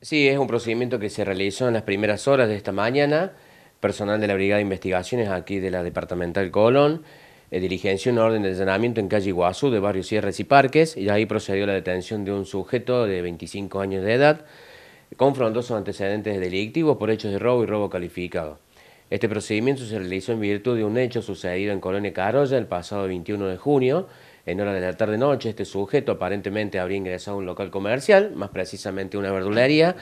Sí, es un procedimiento que se realizó en las primeras horas de esta mañana. Personal de la Brigada de Investigaciones aquí de la Departamental Colón eh, dirigenció una orden de allanamiento en calle Iguazú de barrio Sierras y Parques y ahí procedió la detención de un sujeto de 25 años de edad con frondosos antecedentes delictivos por hechos de robo y robo calificado. Este procedimiento se realizó en virtud de un hecho sucedido en Colonia Carolla el pasado 21 de junio en hora de la tarde-noche, este sujeto aparentemente habría ingresado a un local comercial, más precisamente una verdulería,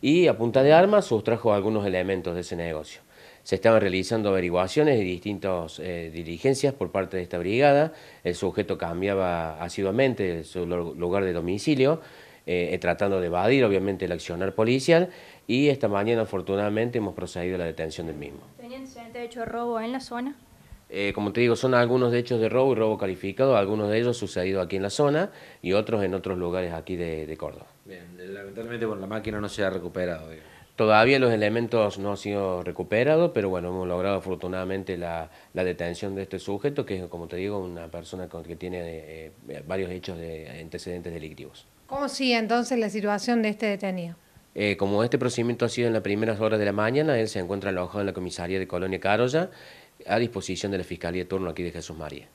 y a punta de armas sustrajo algunos elementos de ese negocio. Se estaban realizando averiguaciones y distintas eh, diligencias por parte de esta brigada. El sujeto cambiaba asiduamente su lugar de domicilio, eh, tratando de evadir obviamente el accionar policial y esta mañana afortunadamente hemos procedido a la detención del mismo. ¿Tenían de hecho robo en la zona? Eh, como te digo, son algunos hechos de robo y robo calificado, algunos de ellos sucedidos aquí en la zona y otros en otros lugares aquí de, Córdoba. Bien, lamentablemente la máquina no se ha recuperado. Todavía los elementos no han sido recuperados, pero bueno, hemos logrado afortunadamente la, detención de este sujeto, que es, como te digo, una persona que tiene eh, varios hechos de antecedentes delictivos. ¿Cómo sigue entonces la situación de este detenido? Eh, como este procedimiento ha sido en las primeras horas de la mañana, él se encuentra alojado en la comisaría de Colonia Carolla a disposición de la Fiscalía de Turno aquí de Jesús María.